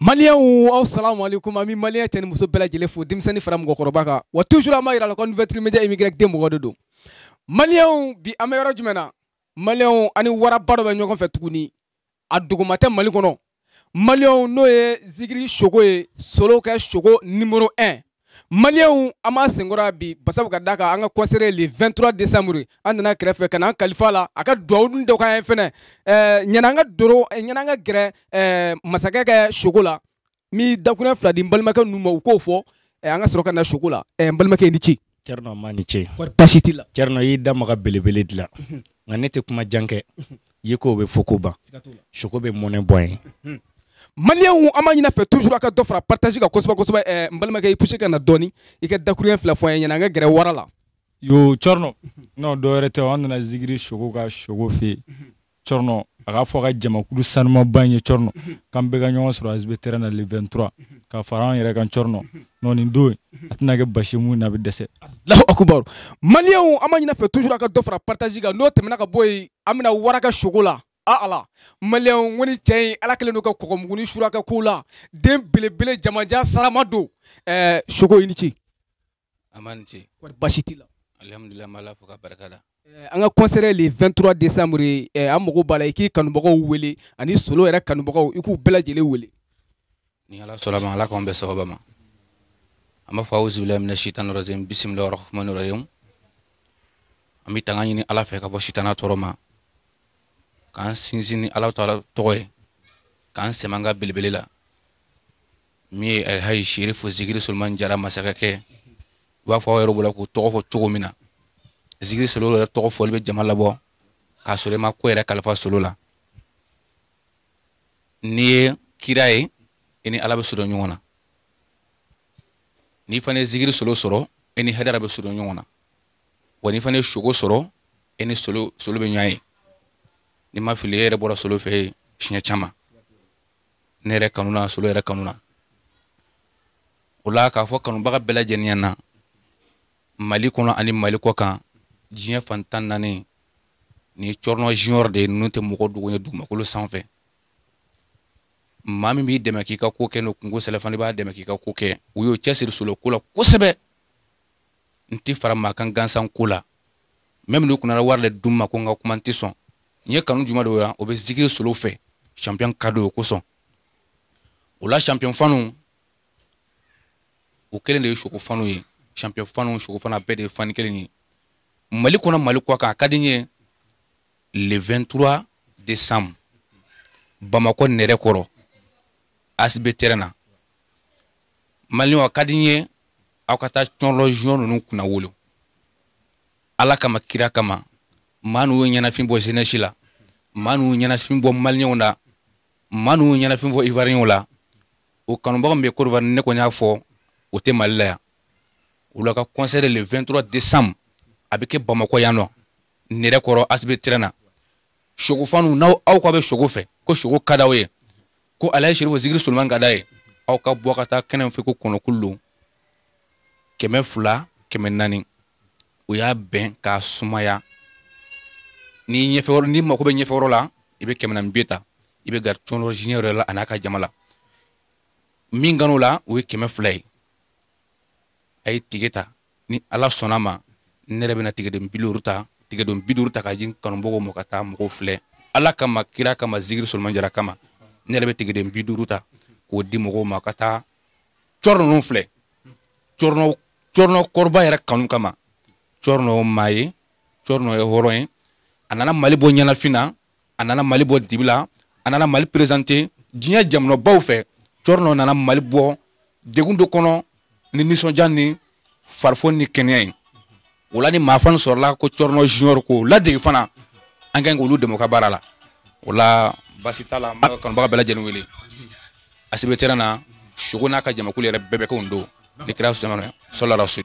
maliyɛnw aw salamu aleykum an maliyɛn cɛ ni muso bɛɛ lajɛlen fo denmisɛnnin fara mɔgɔkɔrɔba ka wa toujours an b'a yira la ko nouvelle media immigré den mɔgɔ de don maliyɛnw bi an bɛ yɔrɔ jumɛn na maliyɛnw ani waraba dɔ bɛ ɲɔgɔn fɛ tuguni a duguma tɛ mali kɔnɔ maliyɛnw n'o ye zigiri sogo ye solo kɛ sogo numéro un maliyɛnw an b'a senkɔrɔ bi basabu ka da kan an ka kɔnsɛrɛ le 23 décembre an nana kɛrɛfɛ ka na kalifa la a ka duwawu dun dɔ k'an fɛnɛ ɲana an ka doro ɲana an ka gɛrɛ masakɛ kɛ sogo la mi dakunɛ fila di n balimakɛ nu ma u k'o fɔ an ka sɔrɔ ka na sogo la n balimakɛ ni ci cɛrinɔ ma ni ce basi t'i la cɛrinɔ y'i da belebele dilan nka ne tɛ kuma jan kɛ ko bɛ fɔ ko ban sogo bɛ mɔnɛ bɔ ye maliyɛnw an b'a ɲin'a fɛ toujours eh, a ka dɔ fara partage kan kosɛbɛ kosɛbɛ ɛɛ n balimakɛ i puse ka na dɔɔni i ka dakuruɲɛ fila fɔ an ye ɲɛna an ka gɛrɛ wara la. yo cɔrinɔ non dɔwɛrɛ tɛ an nana zikiri sogo ka sogo fɛ yen cɔrinɔ a k'a fɔ a ka jamakulu sanumanba in ye cɔrinɔ k'an bɛɛ ka ɲɔgɔn sɔrɔ azibe na le 23 ka fara an yɛrɛ kan cɔrinɔ non nin don a tɛna kɛ basi mun na a bɛ dɛsɛ. alahu akubaru maliyɛnw an b'a ɲin'a fɛ toujours a ka dɔ fara partage kan n'o tɛmɛna ka bɔ yen an bɛna wara sogo la a ala maliyɛn ŋo ni cɛ in ala kɛlen don ka kɔgɔmuguni sura kɛ ko la den belebele jamajan sarama don ɛɛ sogo i ni ce a ma ni la alihamudulilayi n an ka kɔnsɛrɛ le 23 décembre an euh, mago b'a la i k'i kanubagaw wele ani solo yɛrɛ kanubagaw i k'u bɛɛ lajɛlen wele ni ala sɔnna ala k'an bɛɛ sababa ma an b'a fɔ aw zibila minɛ sitan rɔzim bisimila rahman rahim an bɛ tanga ɲini ala fɛ ka bɔ sitana tɔɔrɔ ma k'an sinsin ni ala taala tɔgɔ ye k'an sɛmɛ an ka belebele la min ye alhaji sherifu zikiri solomani jara masakɛkɛ i b'a fɔ aw yɛrɛ b'o la k'u tɔgɔ fɔ cogo min na zikiri solo yɛrɛ tɔgɔ fɔli bɛ jama labɔ k'a sɔrɔ i ma ko yɛrɛ kalifa solo la n'i ye kira ye i ni ala bɛ sɔrɔ ɲɔgɔn na n'i fana ye zikiri solo sɔrɔ i ni hɛrɛ bɛ sɔrɔ ɲɔgɔn na wa n'i fana ye sogo sɔrɔ i ni solo solo bɛ ɲɔgɔn ye ni ma fili e yɛrɛ bɔra solo fɛ siɲɛ caman ne yɛrɛ kanu solo yɛrɛ kanu o la k'a fɔ kanubaga bɛɛ lajɛlen na mali kɔnɔ ani mali kɔ kan diɲɛ fan naani ni cɔrɔnɔ junior de ye tɛ mɔgɔ dogo ye dugumakolo sanfɛ maa min b'i dɛmɛ k'i ka ko kɛ n'o kungo sɛlɛ b'a dɛmɛ k'i ka ko kɛ u y'o cɛsiri solo la kosɛbɛ n ti fara maa kan gansan ko la mɛmi n'u kunnara wari de dun ma ko n ka kuma n ti sɔn nye kanu juma do ya o bɛ zikiri solo fe champion kado do o o la champion fanu o kelen de ye soko fanu ye champion fanu soko fanu bɛɛ de fanu fani kelen ye mali kona mali kwa ka di le 23 décembre bamakɔ nɛrɛ kɔrɔ asib tɛrɛn na maliyɛnw a ka di n ye aw ka taa wolo ala kama kira kama manu n'u ɲɛnafin bɔ zenɛsi la maa n'u ɲɛnafin bɔ maliyɛnw la maa n'u ɲɛnafin la o kanubaga min bɛ kodiwari ne kɔni y'a fɔ o tɛ mali la yan olu ka kɔnsɛri le 23 décembre a bɛ kɛ bamakɔ yan nɔ nɛrɛkɔrɔ asibe tɛrɛn na sogofanu n'aw aw ka bɛ sogo fɛ ko sogo ka d'aw ye ko alaye serifu zikiri soliman ka d'a ye aw ka bɔ ka taa kɛnɛ fɛ ko kɔnɔkulu don kɛmɛ fila kɛmɛ naani o y'a bɛn k'a sumaya ni ɲɛfɛ n'i mako be ɲɛfɛ yɔrɔ la i be kɛmɛ naani i be gari tɔn dɔ la a n'a min gan'o la o ye kɛmɛ fila ye ni ala sɔnna ma ne yɛrɛ bɛna tigɛden bi k'a di kanubagaw ma ka taa mɔgɔw filɛ ala kama kira kama zikiri solomajara kama ne yɛrɛ bɛ tigɛden k'o di mɔgɔw ma ka taa cɔri ninnu filɛ cɔrinɔ cɔrinɔ kɔrɔba kanu kama cɔrinɔ ye maa ye cɔrinɔ a nana mali bɔ ɲɛnafin na a nana mali bɔ dibi la a nana mali perezante diɲɛ jamanabaw fɛ cɔrinɔ nana mali bɔ degun dɔ kɔnɔ ni ninsɔndiya ni farifo ni kɛnɛya ye o la ni maa fani sɔrɔla ko cɔrinɔ junior k'o ladege fana an kan k'olu dɛmɛ u ka baara la o la basi t'a la n b'a kanubaga bɛɛ lajɛlen wele asibitɛrɛn na sogo n'a ka jamakulu yɛrɛ bɛɛ bɛ kɛ o don ne kira sɔlɔ la sɔlɔ